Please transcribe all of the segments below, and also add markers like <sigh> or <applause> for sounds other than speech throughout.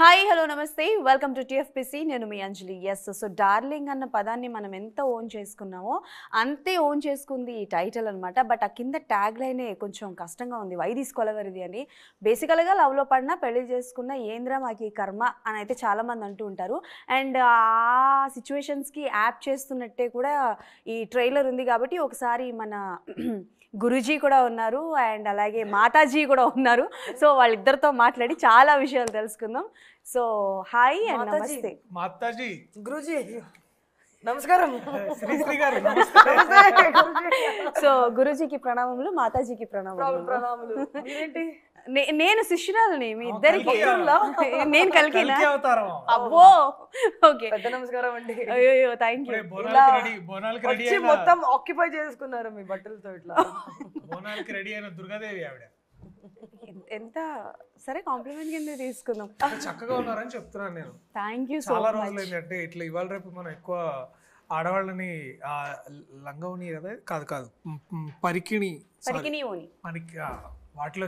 Hi hello నమస్తే welcome to TFPC నేను మీ అంజలి ఎస్ సో డార్లింగ్ అన్న పదాన్ని మనం ఎంత ఓన్ చేసుకున్నామో అంతే ఓన్ చేసుకుంది ఈ టైటిల్ అనమాట బట్ ఆ కింద ట్యాగ్ లైనే కొంచెం కష్టంగా ఉంది వై తీసుకోలేవరిది అని బేసికల్గా లవ్లో పడినా పెళ్లి చేసుకున్న ఏంద్రా మాకు ఈ కర్మ అని అయితే చాలామంది అంటూ ఉంటారు అండ్ ఆ సిచ్యువేషన్స్కి యాప్ చేస్తున్నట్టే కూడా ఈ ట్రైలర్ ఉంది కాబట్టి ఒకసారి మన గురుజీ కూడా ఉన్నారు అండ్ అలాగే మాతాజీ కూడా ఉన్నారు సో వాళ్ళిద్దరితో మాట్లాడి చాలా విషయాలు తెలుసుకుందాం సో హాయ్ అండ్ నమస్తే మాతాజీ గురుజీ నమస్కారం సో గురుజీకి ప్రణామములు మాతాజీకి ప్రణామములు ప్రణామములు నేను శిష్యురాలని మీ ఇద్దరికి నేను కలిగి అబ్బో ఓకే పెద్ద నమస్కారం అండి అయ్యో థ్యాంక్ యూ మొత్తం ఆక్యుపై చేసుకున్నారు మీ బట్టలతో ఇట్లా రెడీ అయిన దుర్గాదేవి ఆవిడ ఎంత సరే కాంప్లిమెంట్ కింద తీసుకుందాం చక్కగా ఉన్నారని చెప్తున్నాను నేను థ్యాంక్ యూ చాలా రోజులు అంటే ఇట్లా ఇవాళ రేపు మనం ఎక్కువ ఆడవాళ్ళని లంగవుని కదా కాదు కాదు పరికిణి పరికిణి పనికి వాటిలో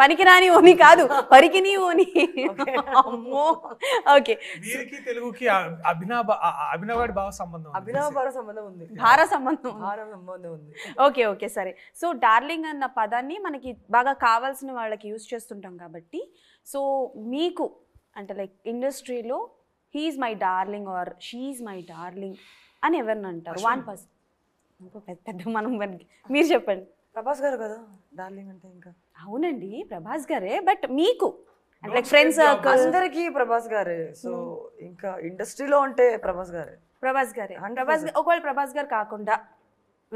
పనికిరాని ఓని కాదు పరికిని ఓని అమ్మో ఓకే వీరికి తెలుగుకి అభినవ అభినవాడి భావ సంబంధం అభినవ భార సంబంధం ఉంది భార సంబంధం భార సంబంధం ఉంది ఓకే ఓకే సరే సో డార్లింగ్ అన్న పదాన్ని మనకి బాగా కావాల్సిన వాళ్ళకి యూజ్ చేస్తుంటాం కాబట్టి సో మీకు అంటే లైక్ ఇండస్ట్రీలో he's my darling or she's my darling అని ఎవరిని అంటారు వన్ పర్సన్ పెద్ద మనం మీరు చెప్పండి ప్రభాస్ గారు కదా డార్లింగ్ అంటే ఇంకా అవునండి ప్రభాస్ గారే బట్ మీకు లైక్ ఫ్రెండ్స్ ప్రభాస్ గారే సో hmm. ఇంకా ఇండస్ట్రీలో ఉంటే ప్రభాస్ గారే ప్రభాస్ గారే ప్రభాస్ ఒకవేళ ప్రభాస్ గారు కాకుండా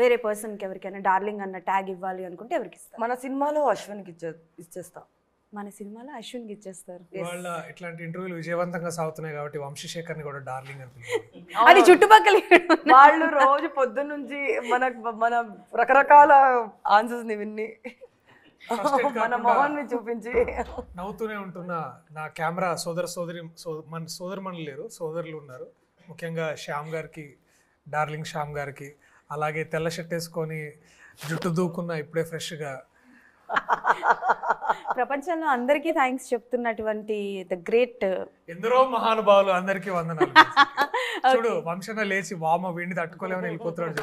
వేరే పర్సన్కి ఎవరికైనా డార్లింగ్ అన్న ట్యాగ్ ఇవ్వాలి అనుకుంటే ఎవరికి ఇస్తాం మన సినిమాలో అశ్విన్కి ఇచ్చే ఇచ్చేస్తాం మన సినిమాలో అశ్విన్ ఇచ్చేస్తారు వాళ్ళ ఇట్లాంటి ఇంటర్వ్యూలు విజయవంతంగా సాగుతున్నాయి కాబట్టి వంశీశేఖర్ ని కూడా డార్లింగ్ అని <laughs> అది చుట్టుపక్కల వాళ్ళు రోజు పొద్దున్న నుంచి మన మన రకరకాల ఆన్సర్స్ ని విన్ని <laughs> మన మొహాన్ని చూపించి నవ్వుతూనే ఉంటున్న నా కెమెరా సోదర సోదరి మన సోదరు మనలు లేరు సోదరులు ఉన్నారు ముఖ్యంగా శ్యామ్ గారికి డార్లింగ్ శ్యామ్ గారికి అలాగే తెల్ల షర్ట్ వేసుకొని జుట్టు దూకున్న ఇప్పుడే ఫ్రెష్గా ప్రపంచంలో అందరికీ థ్యాంక్స్ చెప్తున్నటువంటి ద గ్రేట్ ఎందరో మహానుభావులు అందరికీ వందనాలు <laughs> చూడు వంశన లేచి వామ వీడిని తట్టుకోలేమని వెళ్ళిపోతున్నాడు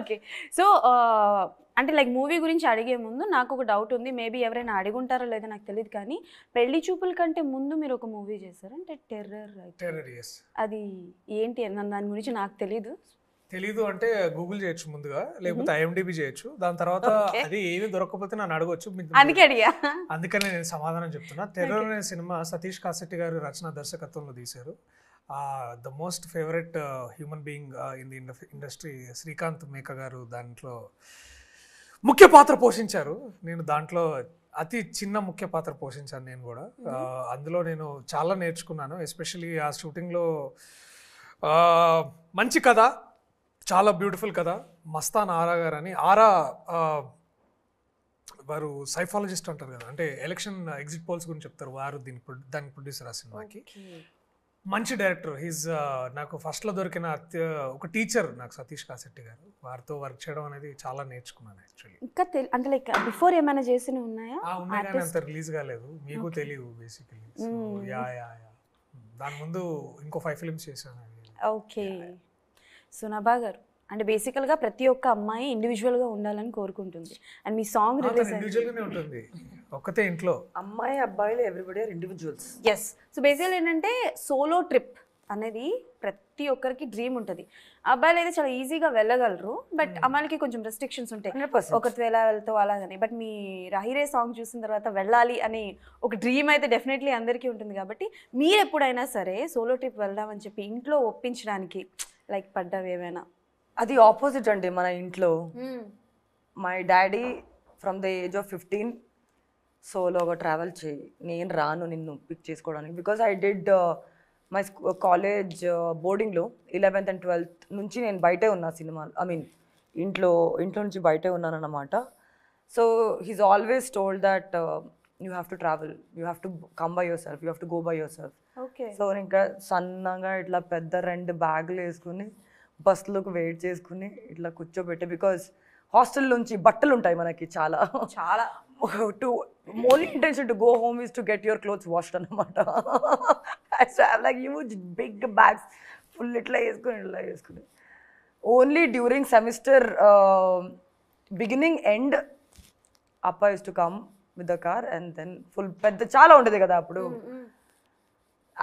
ఓకే సో uh, అంటే లైక్ మూవీ గురించి అడిగే ముందు నాకు ఒక డౌట్ ఉంది మేబీ ఎవరైనా అడిగుంటారో లేదో నాకు తెలియదు కానీ పెళ్లి చూపుల కంటే ముందు మీరు ఒక మూవీ చేశారు అంటే టెర్రర్ టెర్రర్ అది ఏంటి దాని గురించి నాకు తెలియదు తెలీదు అంటే గూగుల్ చేయొచ్చు ముందుగా లేకపోతే ఐఎండిబి చేయొచ్చు దాని తర్వాత అది ఏమి దొరకకపోతే నన్ను అడగొచ్చు అందుకనే నేను సమాధానం చెప్తున్నా టెర్రర్ అనే సినిమా సతీష్ కాసెట్టి గారు రచన దర్శకత్వంలో తీశారు the most favourite human being in the industry Srikanth Meka గారు దాంట్లో ముఖ్య పాత్ర పోషించారు నేను దాంట్లో అతి చిన్న ముఖ్య పాత్ర పోషించాను నేను కూడా అందులో నేను చాలా నేర్చుకున్నాను ఎస్పెషలీ ఆ షూటింగ్లో మంచి కథ చాలా బ్యూటిఫుల్ కదా మస్తాన్ ఆరా గారు అని ఆరా వారు సైఫాలజిస్ట్ అంటారు కదా అంటే ఎలక్షన్ ఎగ్జిట్ పోల్స్ గురించి చెప్తారు వారు దీని దాని ప్రొడ్యూసర్ ఆ సినిమాకి మంచి డైరెక్టర్ హీజ్ నాకు ఫస్ట్లో దొరికిన అత్య ఒక టీచర్ నాకు సతీష్ కాశెట్టి గారు వారితో వర్క్ చేయడం అనేది చాలా నేర్చుకున్నాను యాక్చువల్లీ ఇంకా అంటే లైక్ బిఫోర్ ఏమైనా చేసిన ఉన్నాయా ఉన్నాయి అంత రిలీజ్ కాలేదు మీకు తెలియదు బేసికలీ యా యా యా దాని ముందు ఇంకో ఫైవ్ ఫిల్మ్స్ చేశాను ఓకే సునభా గారు అండ్ బేసికల్గా ప్రతి ఒక్క అమ్మాయి ఇండివిజువల్గా ఉండాలని కోరుకుంటుంది అండ్ మీ సాంగ్ రిలీజ్ ఉంటుంది ఒక్కతే ఇంట్లో అమ్మాయి అబ్బాయిలు everybody or individuals yes so basically ఏంటంటే సోలో ట్రిప్ అనేది ప్రతి ఒక్కరికి డ్రీమ్ ఉంటుంది అబ్బాయిలు అయితే చాలా ఈజీగా వెళ్ళగలరు బట్ hmm. అమ్మాయిలకి కొంచెం రెస్ట్రిక్షన్స్ ఉంటాయి ఒకరితో ఎలా వెళ్తావు అలాగని బట్ మీ రాహిరే సాంగ్ చూసిన తర్వాత వెళ్ళాలి అని ఒక డ్రీమ్ అయితే డెఫినెట్లీ అందరికీ ఉంటుంది కాబట్టి మీరు ఎప్పుడైనా సరే సోలో ట్రిప్ వెళ్దామని చెప్పి ఇంట్లో ఒప్పించడానికి లైక్ పడ్డవి ఏమైనా అది ఆపోజిట్ అండి మన ఇంట్లో my daddy from the age of fifteen సోలోగా ట్రావెల్ చేయి నేను రాను నిన్ను పిక్ చేసుకోవడానికి because I did my college బోర్డింగ్లో ఇలెవెన్త్ అండ్ ట్వెల్త్ నుంచి నేను బయటే ఉన్నా సినిమా ఐ మీన్ ఇంట్లో ఇంట్లో నుంచి బయటే ఉన్నానన్నమాట so he's always told that you have to travel you have to come by yourself you have to go by yourself so ఇంకా సన్నగా ఇట్లా పెద్ద రెండు బ్యాగులు వేసుకుని బస్సులోకి వెయిట్ చేసుకుని ఇట్లా కూర్చోబెట్టి బికాస్ హాస్టల్ నుంచి బట్టలు ఉంటాయి మనకి చాలా చాలా to only intention to go home is to get your clothes washed అనమాట like huge big bags full ఇట్లా వేసుకుని ఇట్లా వేసుకుని only during semester beginning end అప్ప is to come with the car and then full పెద్ద చాలా ఉండేది కదా అప్పుడు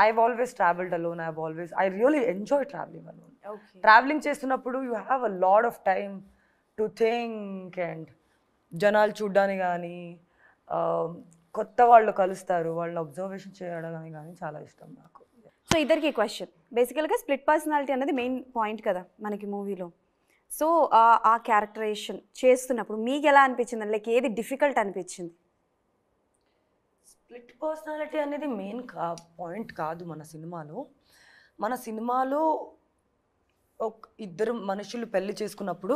I always travelled alone I always I really enjoy travelling alone travelling చేస్తున్నప్పుడు you have a lot of time to think and జనాలు చూడ్డానికి కానీ um, కొత్త వాళ్ళు కలుస్తారు వాళ్ళని అబ్జర్వేషన్ చేయడానికి కానీ చాలా ఇష్టం నాకు సో ఇద్దరికి క్వశ్చన్ బేసికల్గా స్ప్లిట్ పర్సనాలిటీ అనేది మెయిన్ పాయింట్ కదా మనకి మూవీలో సో ఆ క్యారెక్టరేషన్ చేస్తున్నప్పుడు మీకు ఎలా అనిపించింది లైక్ ఏది డిఫికల్ట్ అనిపించింది స్ప్లిట్ పర్సనాలిటీ అనేది మెయిన్ కా పాయింట్ కాదు మన సినిమాలో మన సినిమాలో ఒక ఇద్దరు మనుషులు పెళ్లి చేసుకున్నప్పుడు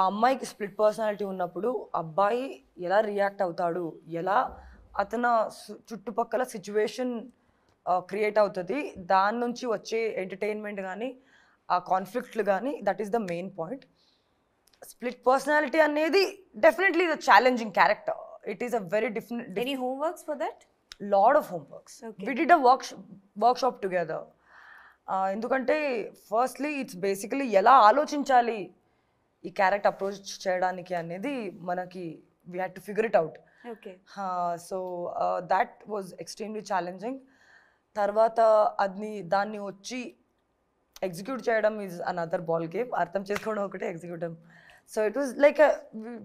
ఆ అమ్మాయికి స్ప్లిట్ పర్సనాలిటీ ఉన్నప్పుడు అబ్బాయి ఎలా రియాక్ట్ అవుతాడు ఎలా అతను చుట్టుపక్కల సిచ్యువేషన్ క్రియేట్ అవుతుంది దాని నుంచి వచ్చే ఎంటర్టైన్మెంట్ కానీ ఆ కాన్ఫ్లిక్ట్లు కానీ that is the main point split personality అనేది definitely the challenging character it is a very different Diff- home works for that lot of homeworks we did a work workshop together ఎందుకంటే firstly it's basically ఎలా ఆలోచించాలి ఈ character approach చేయడానికి అనేది మనకి we had to figure it out so that was extremely challenging తర్వాత అది దాన్ని వచ్చి ఎగ్జిక్యూట్ చేయడం is another ball game అర్థం చేసుకోవడం ఒకటే execute so it was like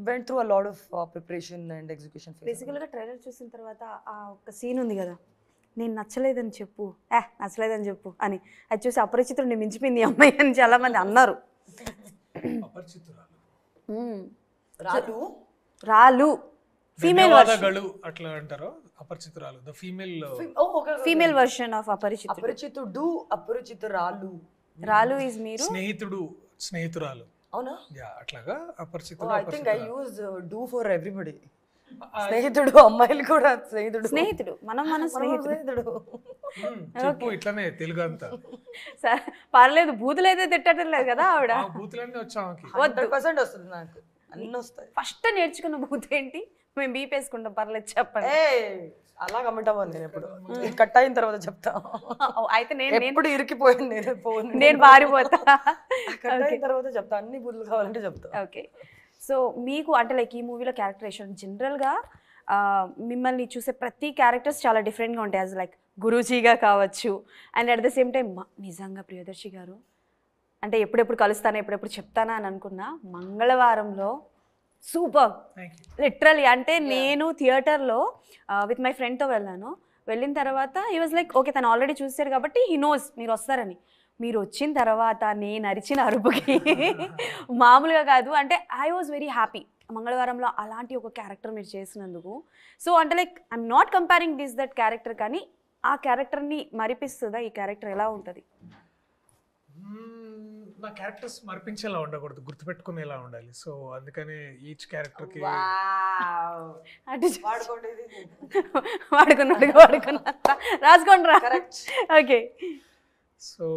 went through a lot of preparation and execution బేసికల్గా ట్రైలర్ చూసిన తర్వాత ఆ ఒక సీన్ ఉంది కదా నేను నచ్చలేదని చెప్పు ఏ నచ్చలేదని చెప్పు అని అది చూసి అపరిచితుడు నేను మించిపోయింది అమ్మాయి అని చాలా మంది అన్నారు రాలు రాలు ఫీమేల్ అట్లా అంటారు అపరిచితురాలు the female female version of Aparichitudu Aparichitudu అపరిచితురాలు రాలు ఇస్ మీరు స్నేహితుడు స్నేహితురాలు అవునా అట్లాగా అపరిచితులు I think I use do for everybody స్నేహితుడు అమ్మాయిలు కూడా స్నేహితుడు స్నేహితుడు మనం మన <laughs> స్నేహితుడు చెప్పు ఇట్లానే తెలుగు అంతా <laughs> సరే పర్లేదు బూతులు అయితే తిట్టడం లేదు కదా ఆవిడ బూతులన్నీ వచ్చాం పర్సెంట్ వస్తుంది నాకు అన్నీ వస్తాయి ఫస్ట్ నేర్చుకున్న బూత్ ఏంటి మేము బీపేసుకుంటాం పర్లేదు చెప్పండి అలా కమ్మటమో నేను ఇప్పుడు కట్ అయిన తర్వాత చెప్తా అయితే నేను ఎప్పుడు ఇరికిపోయాను నేను నేను పారిపోతా కట్ అయిన తర్వాత చెప్తా అన్ని బుర్లు కావాలంటే చెప్తా ఓకే సో మీకు అంటే లైక్ ఈ మూవీలో క్యారెక్టరేషన్ జనరల్గా మిమ్మల్ని చూసే ప్రతి క్యారెక్టర్స్ చాలా డిఫరెంట్గా ఉంటాయి యాజ్ లైక్ గురూజీగా కావచ్చు and at the same time నిజంగా ప్రియదర్శి గారు అంటే ఎప్పుడెప్పుడు కలుస్తానా ఎప్పుడెప్పుడు చెప్తానా అని అనుకున్నా మంగళవారంలో సూపర్ లిటరలీ అంటే నేను థియేటర్లో విత్ మై ఫ్రెండ్తో వెళ్ళాను వెళ్ళిన తర్వాత ఈ వాజ్ లైక్ ఓకే తను ఆల్రెడీ చూసారు కాబట్టి హీ నోస్ మీరు వస్తారని మీరు వచ్చిన తర్వాత నేను అరిచిన అరుపుకి <laughs> మామూలుగా కాదు అంటే ఐ వాజ్ వెరీ హ్యాపీ మంగళవారంలో అలాంటి ఒక క్యారెక్టర్ మీరు చేసినందుకు సో అంటే like I'm not comparing this that character కానీ ఆ క్యారెక్టర్ని మరిపిస్తుందా ఈ క్యారెక్టర్ ఎలా ఉంటుంది hmm. నా క్యారెక్టర్స్ మర్పించేలా ఉండకూడదు గుర్తుపెట్టుకునేలా ఉండాలి సో అందుకనే ఈచ్ క్యారెక్టర్ కి వాడుకున్నాడు రాసుకోండి రా okay so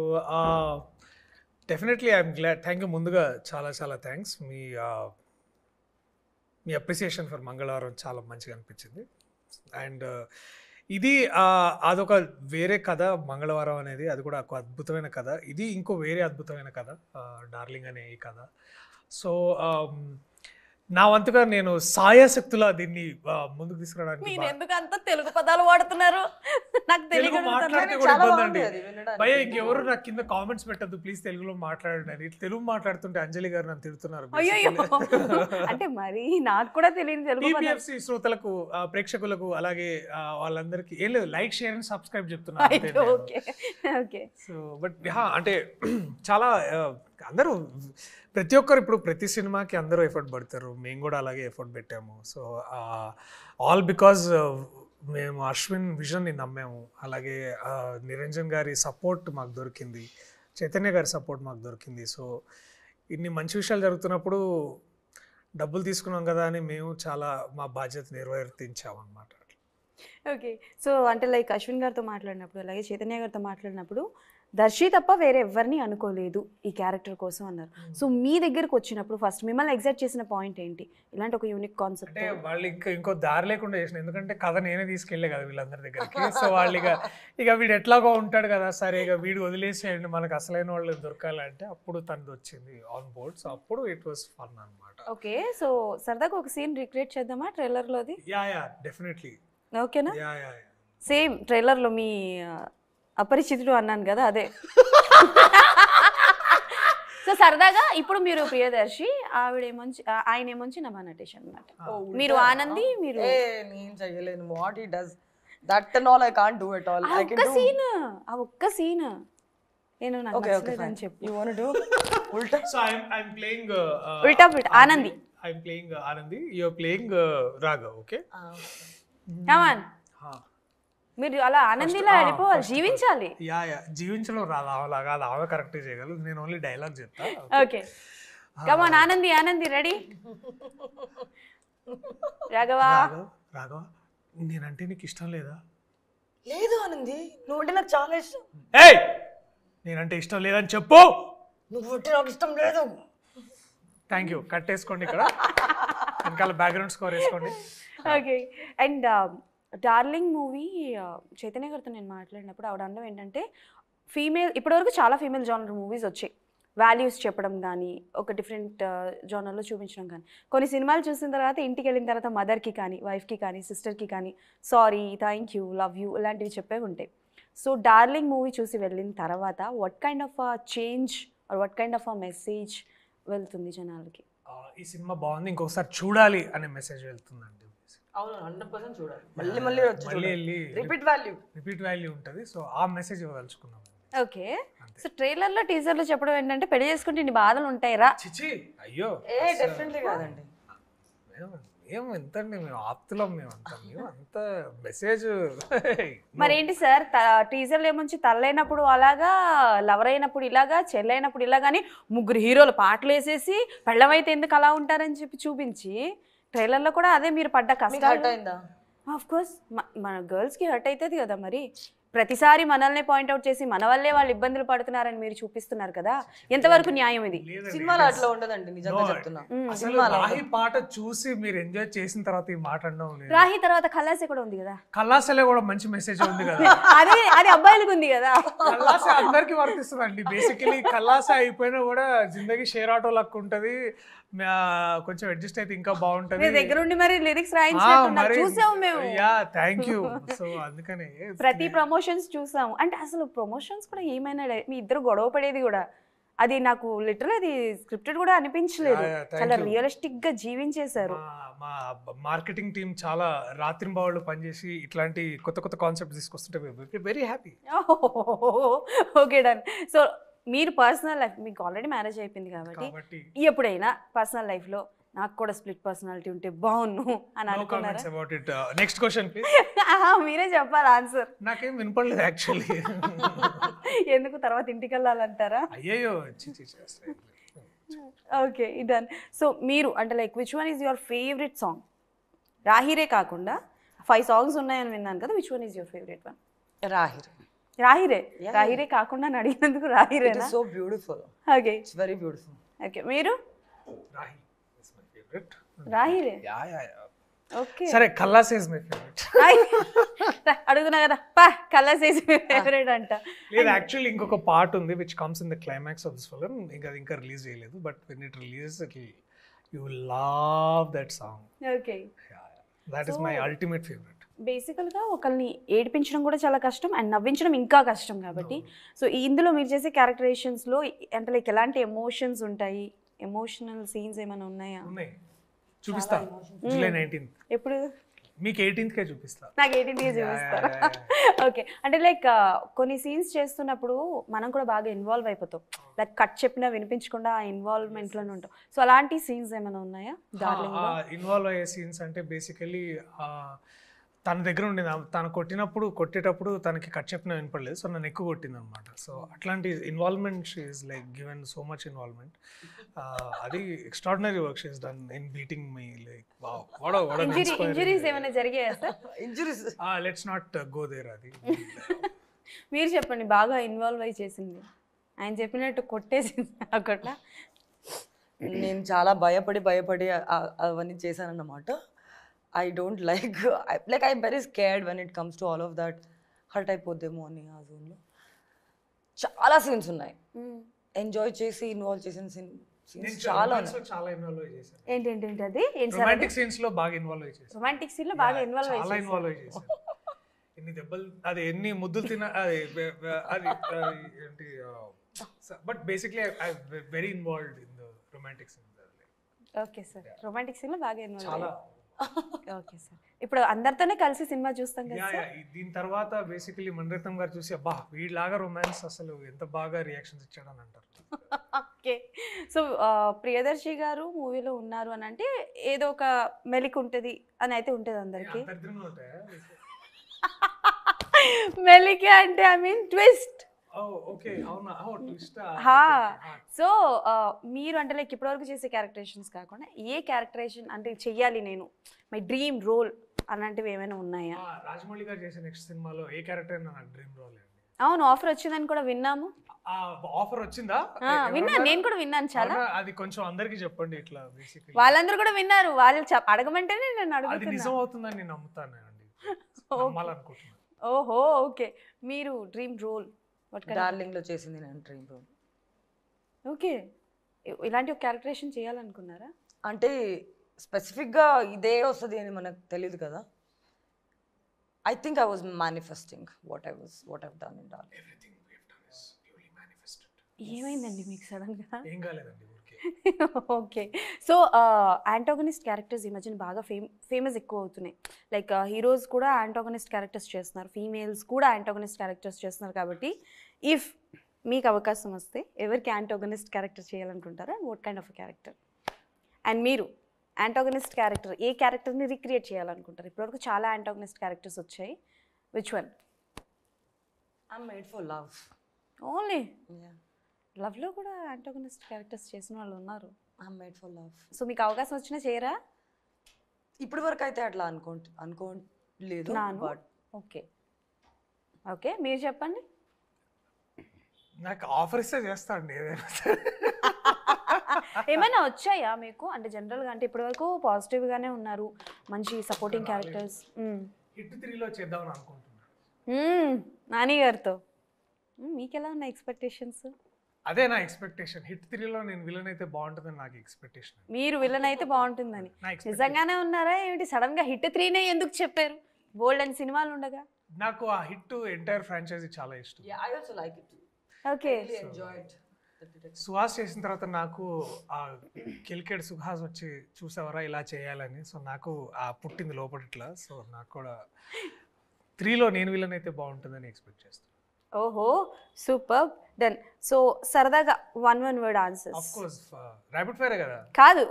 definitely I'm glad thank you ముందుగా చాలా చాలా థ్యాంక్స్ మీ మీ అప్రిసియేషన్ ఫర్ మంగళవారం చాలా మంచిగా అనిపించింది అండ్ ఇది అదొక వేరే కథ మంగళవారం అనేది అది కూడా ఒక అద్భుతమైన కథ ఇది ఇంకో వేరే అద్భుతమైన కథ డార్లింగ్ అనే ఈ కథ సో నా వంతుగా నేను సాయాశక్తులా దీన్ని ముందుకు తీసుకురావడానికి నేను ఎందుకంత తెలుగు పదాలు వాడుతున్నారు నాకు తెలుగు మాట్లాడితే కూడా ఇబ్బంది అండి భయ ఇంకెవరు నాకు కింద కామెంట్స్ పెట్టద్దు ప్లీజ్ తెలుగులో మాట్లాడండి తెలుగు మాట్లాడుతుంటే అంజలి గారు నన్ను తిడుతున్నారు అంటే మరి నాకు కూడా తెలియదు తెలుగు శ్రోతలకు ప్రేక్షకులకు అలాగే వాళ్ళందరికీ ఏం లేదు లైక్ షేర్ అండ్ సబ్స్క్రైబ్ చెప్తున్నారు ఓకే సో బట్ అంటే <clears throat> చాలా అందరూ ప్రతి ఒక్కరు ఇప్పుడు ప్రతి సినిమాకి అందరూ ఎఫర్ట్ పడతారు మేము కూడా అలాగే ఎఫర్ట్ పెట్టాము సో ఆల్ బికాజ్ మేము అశ్విన్ విజన్ని నమ్మాము అలాగే నిరంజన్ గారి సపోర్ట్ మాకు దొరికింది చైతన్య గారి సపోర్ట్ మాకు దొరికింది సో ఇన్ని మంచి విషయాలు జరుగుతున్నప్పుడు డబ్బులు తీసుకున్నాం కదా అని మేము చాలా మా బాధ్యత నిర్వర్తించాము అనమాట ఓకే సో అంటే లైక్ అశ్విన్ గారితో మాట్లాడినప్పుడు అలాగే చైతన్య గారితో మాట్లాడినప్పుడు దర్శి తప్ప వేరే ఎవరిని అనుకోలేదు ఈ క్యారెక్టర్ కోసం అన్నారు hmm. సో మీ దగ్గరకు వచ్చినప్పుడు ఫస్ట్ మిమ్మల్ని ఎగ్జైట్ చేసిన పాయింట్ ఏంటి ఇలాంటి ఒక యూనిక్ కాన్సెప్ట్ వాళ్ళు ఇంకా ఇంకో దారి లేకుండా చేసిన ఎందుకంటే కథ నేనే తీసుకెళ్లే కదా వీళ్ళందరి దగ్గరికి సో వాళ్ళు ఇక ఇక వీడు ఎట్లాగో ఉంటాడు కదా సరే ఇక వీడు వదిలేసేయండి మనకు అసలైన వాళ్ళు దొరకాలంటే అప్పుడు తనది వచ్చింది ఆన్ బోర్డ్ సో అప్పుడు ఇట్ వాస్ ఫన్ అనమాట ఓకే సో సరదాగా ఒక సీన్ రిక్రియేట్ చేద్దామా ట్రైలర్ లోది యా యా డెఫినెట్లీ ఓకేనా యా యా సేమ్ ట్రైలర్ లో మీ అపరిచితుడు అన్నాను కదా అదే సో సరదాగా ఇప్పుడు మీరు ప్రియదర్శి ఆవిడ ఏమొంచి ఆయన ఏమొంచి నమా నటేష్ అనమాట మీరు ఆనంది మీరు ఏ వాట్ ఈ దట్ సీన్ ఒక్క సీన్ ఆనంది <laughs> మీరు అలా ఆనందిలా వెళ్ళిపోవాలి జీవించాలి యా యా జీవించడం రాదు అవలాగా అది ఆమె కరెక్ట్ చేయగలరు నేను ఓన్లీ డైలాగ్ చెప్తాను okay come on Anandi Anandi ready Raghava Raghava నేనంటే నీకు ఇష్టం లేదా లేదు ఆనంది అంటే నాకు చాలా ఇష్టం ఏయ్ నేనంటే ఇష్టం లేదని చెప్పు నువ్వు అంటే నాకు ఇష్టం లేదు థ్యాంక్ యూ కట్టేసుకోండి ఇక్కడ <laughs> వెనకాల బ్యాక్గ్రౌండ్ స్కోర్ వేసుకోండి okay and Darling movie Chaitanya గారితో నేను మాట్లాడినప్పుడు ఆవిడ అనడం ఏంటంటే ఫీమేల్ ఇప్పటివరకు చాలా ఫీమేల్ జానర్ మూవీస్ వచ్చాయి వాల్యూస్ చెప్పడం కానీ ఒక డిఫరెంట్ జోనర్లో చూపించడం కానీ కొన్ని సినిమాలు చూసిన తర్వాత ఇంటికి వెళ్ళిన తర్వాత మదర్కి కానీ వైఫ్కి కానీ సిస్టర్కి కానీ sorry thank you love you ఇలాంటివి చెప్పే ఉంటాయి సో డార్లింగ్ మూవీ చూసి వెళ్ళిన తర్వాత what kind of a change or what kind of a message వెళ్తుంది జనాలకి ఈ సినిమా బాగుంది ఇంకొకసారి చూడాలి అనే మెసేజ్ వెళ్తుందండి ఓకే చెప్పడం ఏంటంటే పెళ్లి చేసుకుంటే ఇన్ని బాధలు ఉంటాయిరా అయ్యో మెసేజ్ మరేంటి సార్ టీజర్లు ఏమొచ్చి తల్లైనప్పుడు అలాగా లవర్ అయినప్పుడు ఇలాగా చెల్లైనప్పుడు ఇలాగా అని ముగ్గురు హీరోలు పాటలు వేసేసి పెళ్ళమైతే ఎందుకు అలా ఉంటారని చెప్పి చూపించి ట్రైలర్ లో కూడా అదే మీరు పడ్డ కష్టం ఆఫ్ కోర్స్ మన కి హర్ట్ అవుతుంది కదా మరి ప్రతిసారి మనల్ని పాయింట్అవుట్ చేసి మన వల్లే వాళ్ళు ఇబ్బందులు పడుతున్నారని మీరు చూపిస్తున్నారు కదా ఎంతవరకు న్యాయం ఇది సినిమాలో అట్లా ఉండదండి నిజంగా చెప్తున్నా రాహి పాట చూసి మీరు ఎంజాయ్ చేసిన తర్వాత ఈ మాట రాహి తర్వాత కల్లాసే కూడా ఉంది కదా కల్లాసలే కూడా మంచి మెసేజ్ ఉంది కదా <laughs> అది అబ్బాయిలకు ఉంది కదా కల్లాస అందరికి అండి బేసికలీ కల్లాస అయిపోయినా కూడా జిందగీ షేర్ ఆటో లక్ ఉంటుంది కొంచెం అడ్జస్ట్ అయితే ఇంకా బాగుంటుంది దగ్గర ఉండి మరి లిరిక్స్ రాయించినట్టు చూసాము మేము యా థ్యాంక్ యూ సో అందుకనే ప్రతి ప్రమోషన్స్ చూసాము అంటే అసలు ప్రమోషన్స్ కూడా ఏమైనా మీ ఇద్దరు గొడవ పడేది కూడా అది నాకు లిటరల్ అది స్క్రిప్టెడ్ కూడా అనిపించలేదు చాలా రియలిస్టిక్ గా జీవించేశారు మా మార్కెటింగ్ టీం చాలా రాత్రింబావులు పనిచేసి ఇట్లాంటి కొత్త కొత్త కాన్సెప్ట్ తీసుకొస్తుంటే very happy okay done so మీరు పర్సనల్ లైఫ్ మీకు ఆల్రెడీ మ్యారేజ్ అయిపోయింది కాబట్టి ఎప్పుడైనా పర్సనల్ లైఫ్లో నాకు కూడా స్ప్లిట్ పర్సనాలిటీ ఉంటే బాగున్ను అని అనుకున్నారా నెక్స్ట్ క్వశ్చన్ uh, <laughs> మీరే చెప్పాలి ఆన్సర్ నాకేం వినపడలేదు యాక్చువల్లీ <laughs> ఎందుకు తర్వాత ఇంటికి వెళ్ళాలంటారా అయ్యో ఓకే డన్ సో మీరు అంటే like which one is your favourite song Rahire కాకుండా ఫైవ్ సాంగ్స్ ఉన్నాయని విన్నాను కదా which one is your favourite one Rahire రాయిరే రాయిరే కాకుండా అడిగినందుకు Rahire so beautiful okay it's very beautiful okay మీరు రాయి ఇస్ మై ఫేవరెట్ రాయిరే యా యా ఓకే సరే కల్లా ఇస్ మై ఫేవరెట్ రాయి అడుగుతున్నా కదా పా కల్లా ఇస్ మై ఫేవరెట్ అంట లేదు యాక్చువల్లీ ఇంకొక పార్ట్ ఉంది which comes in the climax of this film ఇంకా ఇంకా రిలీజ్ చేయలేదు but when it release it you love that song okay that is my ultimate favourite బేసికల్గా ఒకరిని ఏడిపించడం కూడా చాలా కష్టం అండ్ నవ్వించడం ఇంకా కష్టం కాబట్టి సో ఇందులో మీరు చేసే క్యారెక్టరైజేషన్స్లో అంటే లైక్ ఎలాంటి ఎమోషన్స్ ఉంటాయి ఎమోషనల్ సీన్స్ ఏమైనా ఉన్నాయా చూపిస్తా జూలై నైన్టీన్త్ ఎప్పుడు మీకు ఎయిటీన్త్కే చూపిస్తా నాకు ఎయిటీన్త్కే చూపిస్తారు <laughs> ఓకే అంటే లైక్ కొన్ని సీన్స్ చేస్తున్నప్పుడు మనం కూడా బాగా ఇన్వాల్వ్ అయిపోతాం లైక్ కట్ చెప్పినా వినిపించకుండా ఆ ఇన్వాల్వ్మెంట్లోనే ఉంటాం సో అలాంటి సీన్స్ ఏమైనా ఉన్నాయా ఇన్వాల్వ్ అయ్యే సీన్స్ అంటే బేసికలీ తన దగ్గర ఉండింది తను కొట్టినప్పుడు కొట్టేటప్పుడు తనకి కట్ చెప్పిన వినపడలేదు సో నన్ను ఎక్కువ కొట్టింది అనమాట సో అట్లాంటి involvement she's like given so much involvement అది extraordinary work she's done in beating my like injuries ఏమైనా జరిగాయా injuries let's not go there అది <laughs> మీరు చెప్పండి బాగా ఇన్వాల్వ్ అయి చేసింది ఆయన చెప్పినట్టు కొట్టేసింది అక్కడ నేను చాలా భయపడి భయపడి అవన్నీ చేశానన్నమాట I don't like like I very scared when it comes to all of that hurt అయిపోద్దేమో అని ఆ జోన్లో చాలా సీన్స్ ఉన్నాయి ఎంజాయ్ hmm. చేసి ఇన్వాల్వ్ చేసిన సీన్ చాలా బాగా లో ఇన్వాల్వ్ చాలా ఓకే సార్ ఇప్పుడు అందరితోనే కలిసి సినిమా చూస్తాం కదా దీని తర్వాత బేసికలీ మణిరత్నం గారు చూసి అబ్బా వీళ్ళలాగా రొమాన్స్ అసలు ఎంత బాగా రియాక్షన్స్ ఇచ్చాడని అంటారు ఓకే సో ప్రియదర్శి గారు మూవీలో ఉన్నారు అని అంటే ఏదో ఒక మెలిక్ ఉంటుంది అని అయితే ఉంటుంది అందరికి మెలిక అంటే ఐ మీన్ ట్విస్ట్ Oh, హా సో మీరు అంటే లైక్ ఇప్పటివరకు చేసే క్యారెక్టరేషన్స్ కాకుండా ఏ క్యారెక్టరేషన్ అంటే చెయ్యాలి నేను మై డ్రీమ్ రోల్ అలాంటివి ఏమైనా ఉన్నాయా రాజమౌళి గారు చేసే నెక్స్ట్ సినిమాలో ఏ క్యారెక్టర్ డ్రీమ్ రోల్ అవును ఆఫర్ వచ్చిందని కూడా విన్నాము ఆఫర్ వచ్చిందా విన్నాను నేను కూడా విన్నాను చాలా అది కొంచెం అందరికి చెప్పండి ఇట్లా వాళ్ళందరూ కూడా విన్నారు వాళ్ళు అడగమంటేనే నేను అడుగుతున్నా అది నిజం అవుతుందని నేను నమ్ముతాను <laughs> ఓహో ఓకే మీరు డ్రీమ్ రోల్ లో చేసింది నేను డ్రీమ్ రోల్ ఓకే ఇలాంటి ఒక క్యారెక్టరేషన్ చేయాలనుకున్నారా అంటే స్పెసిఫిక్గా ఇదే వస్తుంది అని మనకు తెలియదు కదా I think I was manifesting what I was what I done in Darling ఏమైందండి మీకు సడన్గా ఏం కాలేదండి <laughs> ఓకే సో యాంటాగనిస్ట్ క్యారెక్టర్స్ ఈ మధ్యన బాగా ఫేమ్ ఫేమస్ ఎక్కువ అవుతున్నాయి లైక్ హీరోస్ కూడా యాంటాగనిస్ట్ క్యారెక్టర్స్ చేస్తున్నారు ఫీమేల్స్ కూడా యాంటాగనిస్ట్ క్యారెక్టర్స్ చేస్తున్నారు కాబట్టి ఇఫ్ మీకు అవకాశం వస్తే ఎవరికి యాంటాగనిస్ట్ క్యారెక్టర్ చేయాలనుకుంటారా and what kind of character and మీరు యాంటోగనిస్ట్ క్యారెక్టర్ ఏ క్యారెక్టర్ని రిక్రియేట్ చేయాలనుకుంటారు ఇప్పటివరకు చాలా యాంటోగనిస్ట్ క్యారెక్టర్స్ వచ్చాయి విచ్ వన్ లవ్ ఓన్లీ లవ్లో కూడా యాంటోగనిస్ట్ క్యారెక్టర్స్ చేసిన వాళ్ళు ఉన్నారు ఫర్ లవ్ సో మీకు అవకాశం వచ్చినా చేయరా ఇప్పటి వరకు అయితే అట్లా అనుకో అనుకోలేదు ఓకే ఓకే మీరు చెప్పండి నాకు ఆఫర్ ఇస్తే చేస్తా అండి ఏదైనా ఏమైనా వచ్చాయా మీకు అంటే జనరల్ గా అంటే ఇప్పటివరకు పాజిటివ్ గానే ఉన్నారు మంచి సపోర్టింగ్ క్యారెక్టర్స్ హిట్ త్రీలో చేద్దాం అనుకుంటున్నాను నాని గారితో మీకెలా ఉన్నాయి ఎక్స్పెక్టేషన్స్ అదే నా ఎక్స్పెక్టేషన్ హిట్ త్రీలో నేను విలన్ అయితే బాగుంటుందని నాకు ఎక్స్పెక్టేషన్ మీరు విలన్ అయితే బాగుంటుందని నిజంగానే ఉన్నారా ఏమిటి సడన్ గా హిట్ త్రీనే ఎందుకు చెప్పారు బోల్డ్ అండ్ సినిమాలు ఉండగా నాకు ఆ హిట్ ఎంటైర్ ఫ్రాంచైజీ చాలా ఇష్టం I also like it okay Suhas చేసిన తర్వాత నాకు ఆ కిల్కెడ్ సుహాస్ వచ్చి చూసావరా ఇలా చేయాలని సో నాకు ఆ పుట్టింది లోపటిట్లా సో నాకు కూడా త్రీలో నేను విలన్ అయితే బాగుంటుందని ఎక్స్పెక్ట్ చేస్తాను ఓహో సూపర్ డన్ సో సరదాగా one one word answer of course fire కదా కాదు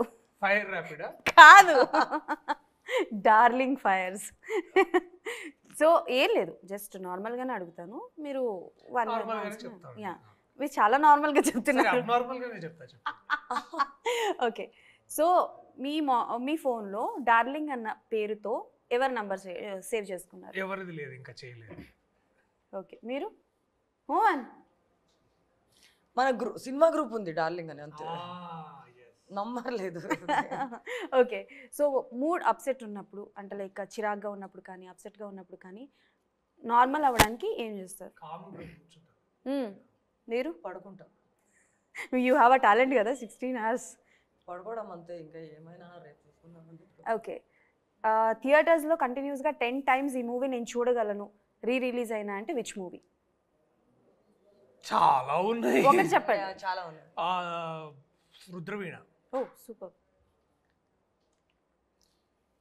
ఫైర్ రాపిడ్ కాదు డార్లింగ్ <laughs> ఫైర్స్ <laughs> సో ఏం లేదు జస్ట్ నార్మల్గానే అడుగుతాను మీరు వన్ యా మీరు చాలా నార్మల్గా చెప్తున్నారు <laughs> ఓకే సో మీ మా మీ ఫోన్లో డార్లింగ్ అన్న పేరుతో ఎవరి నంబర్ సేవ్ చేసుకున్నారు ఎవరిది లేదు ఇంకా చేయలేదు ఓకే మీరు మన గ్రూప్ సినిమా గ్రూప్ ఉంది డార్లింగ్ అని అంతే నమ్మర్లేదు <laughs> ఓకే సో మూడ్ అప్సెట్ ఉన్నప్పుడు అంటే లైక్ చిరాగ్గా ఉన్నప్పుడు కానీ అప్సెట్గా ఉన్నప్పుడు కానీ నార్మల్ అవ్వడానికి ఏం చేస్తారు మీరు పడుకుంటాం యూ హ్యావ్ అ టాలెంట్ కదా సిక్స్టీన్ అవర్స్ పడుకోవడం అంతే ఇంకా ఏమైనా ఓకే థియేటర్స్లో కంటిన్యూస్గా టెన్ టైమ్స్ ఈ మూవీ నేను చూడగలను రీ రిలీజ్ అయినా అంటే విచ్ మూవీ చాలా ఉన్నాయి చెప్పండి చాలా ఉన్నాయి రుద్రవీణ ఓ సూపర్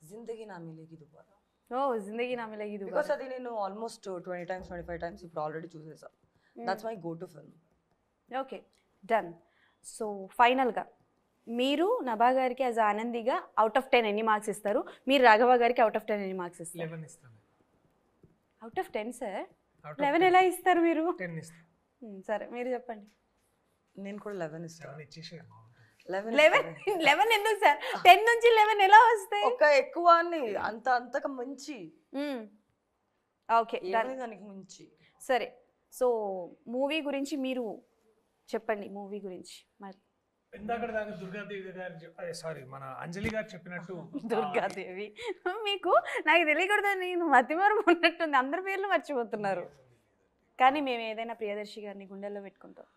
జిందగీ నా మిలేగి దుబారా ఓ జిందగీ నా మిలేగి దుబారా బికాస్ అది నేను almost twenty times twenty five times ఇప్పుడు ఆల్రెడీ చూసేసాను that's my go to film okay done so ఫైనల్గా మీరు నభా గారికి యాజ్ ఆనందిగా అవుట్ ఆఫ్ టెన్ ఎన్ని మార్క్స్ ఇస్తారు మీరు రాఘవ గారికి అవుట్ ఆఫ్ టెన్ ఎన్ని మార్క్స్ ఇస్తారు out of ten sir eleven ఎలా ఇస్తారు మీరు hmm, సరే మీరు చెప్పండి నేను కూడా లెవెన్ ఇస్తాను లెవెన్ <laughs> లెవెన్ ఎందుకు సార్ టెన్ <laughs> నుంచి లెవెన్ ఎలా వస్తాయి ఒక ఎక్కువ అంత అంతక మంచి ఓకే దానికి మంచి సరే సో మూవీ గురించి మీరు చెప్పండి మూవీ గురించి మరి ఇందాక దాకా సారీ మన అంజలి గారు చెప్పినట్టు <laughs> దుర్గాదేవి మీకు నాకు తెలియకూడదు నేను మతిమరం ఉన్నట్టుంది అందరి పేర్లు మర్చిపోతున్నారు కానీ మేము ఏదైనా ప్రియదర్శి గారిని గుండెల్లో పెట్టుకుంటాం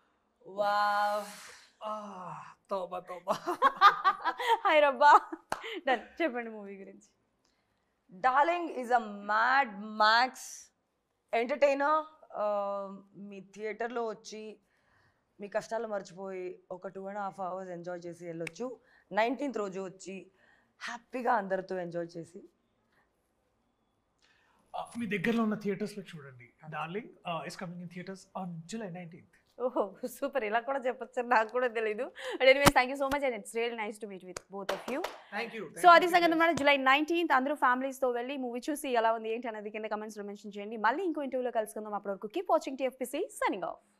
వా తోబా తోబా హాయ్ రబ్బా డన్ చెప్పండి మూవీ గురించి Darling is a Mad Max entertainer మీ థియేటర్లో వచ్చి మీ కష్టాలు మర్చిపోయి ఒక two and half hours enjoy చేసి వెళ్ళొచ్చు నైన్టీన్త్ రోజు వచ్చి హ్యాపీగా అందరితో ఎంజాయ్ చేసి మీ దగ్గరలో ఉన్న థియేటర్స్లో చూడండి Darling is coming in theatres on July nineteenth ఓహో సూపర్ ఇలా కూడా చెప్పచ్చు నాకు కూడా తెలియదు and thank you so much and it's real nice to meet with both of you so అది సంగతి మన జూలై నైన్టీన్త్ అందరూ ఫ్యామిలీస్తో వెళ్ళి మూవీ చూసి ఎలా ఉంది ఏంటి అనేది కింద కమెంట్స్లో మెన్షన్ చేయండి మళ్ళీ ఇంకో ఇంటర్వ్యూలో కలుసుకుందాం అప్పటివరకు keep watching TFPC signing of